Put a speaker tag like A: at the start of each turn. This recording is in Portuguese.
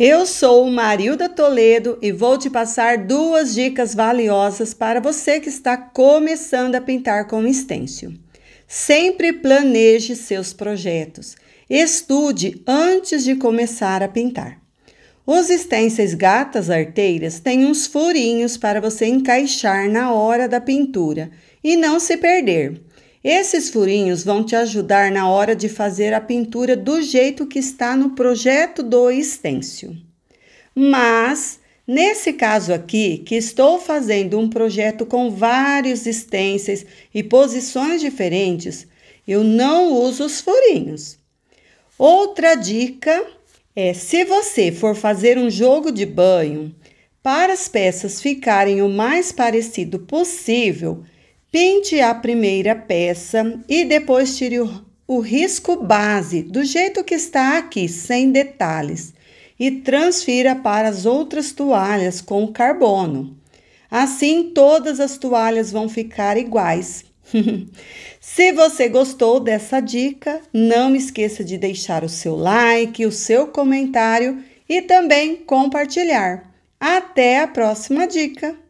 A: Eu sou Marilda Toledo e vou te passar duas dicas valiosas para você que está começando a pintar com stencil. Sempre planeje seus projetos. Estude antes de começar a pintar. Os stencils gatas arteiras têm uns furinhos para você encaixar na hora da pintura e não se perder. Esses furinhos vão te ajudar na hora de fazer a pintura do jeito que está no projeto do estêncil. Mas, nesse caso aqui, que estou fazendo um projeto com vários estênceis e posições diferentes, eu não uso os furinhos. Outra dica é: se você for fazer um jogo de banho, para as peças ficarem o mais parecido possível, Pinte a primeira peça e depois tire o, o risco base do jeito que está aqui, sem detalhes, e transfira para as outras toalhas com carbono. Assim, todas as toalhas vão ficar iguais. Se você gostou dessa dica, não esqueça de deixar o seu like, o seu comentário e também compartilhar. Até a próxima dica!